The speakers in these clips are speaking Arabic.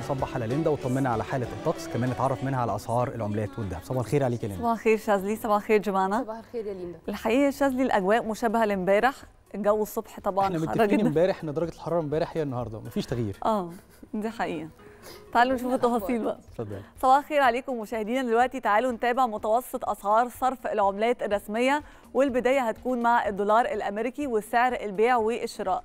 صباح على ليندا وطمنا على حاله الطقس كمان نتعرف منها على اسعار العملات والذهب صباح الخير عليك يا ليندا صباح الخير شاذلي صباح الخير جمانه صباح الخير يا ليندا الحقيقه شاذلي الاجواء مشابهه لامبارح الجو الصبح طبعا احنا متفقين امبارح ان درجه الحراره امبارح هي النهارده مفيش تغيير اه دي حقيقه تعالوا نشوف التفاصيل بقى اتفضل صباح الخير عليكم مشاهدينا دلوقتي تعالوا نتابع متوسط اسعار صرف العملات الرسميه والبدايه هتكون مع الدولار الامريكي وسعر البيع والشراء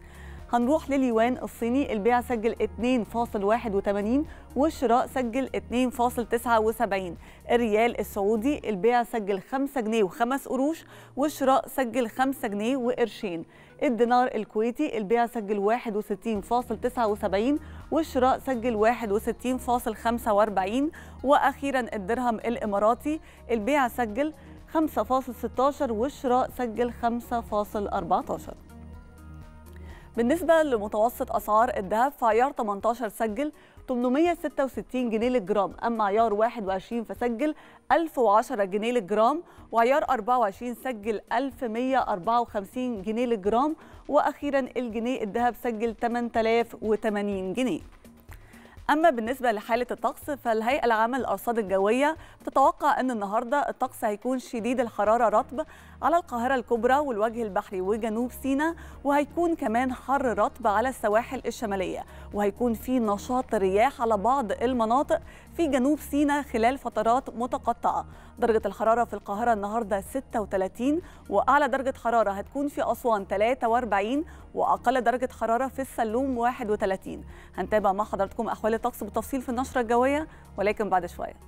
هنروح لليوان الصيني البيع سجل 2.81 والشراء سجل 2.79 الريال السعودي البيع سجل 5 جنيه و5 قروش والشراء سجل 5 جنيه وقرشين الدينار الكويتي البيع سجل 61.79 والشراء سجل 61.45 وأخيرا الدرهم الإماراتي البيع سجل 5.16 والشراء سجل 5.14 بالنسبة لمتوسط أسعار الذهب فعيار 18 سجل 866 جنيه للجرام أما عيار 21 فسجل 1010 جنيه للجرام وعيار 24 سجل 1154 جنيه للجرام وأخيرا الجنيه الذهب سجل 8080 جنيه أما بالنسبة لحالة الطقس فالهيئة العامة للأرصاد الجوية تتوقع أن النهاردة الطقس هيكون شديد الحرارة رطب على القاهرة الكبرى والوجه البحري وجنوب سيناء وهيكون كمان حر رطب على السواحل الشمالية وهيكون في نشاط رياح على بعض المناطق في جنوب سيناء خلال فترات متقطعة درجة الحرارة في القاهرة النهاردة 36 وأعلى درجة حرارة هتكون في أسوان 43 وأقل درجة حرارة في السلوم 31 هنتابع مع حضراتكم أحوال الطقس بالتفصيل في النشرة الجوية ولكن بعد شوية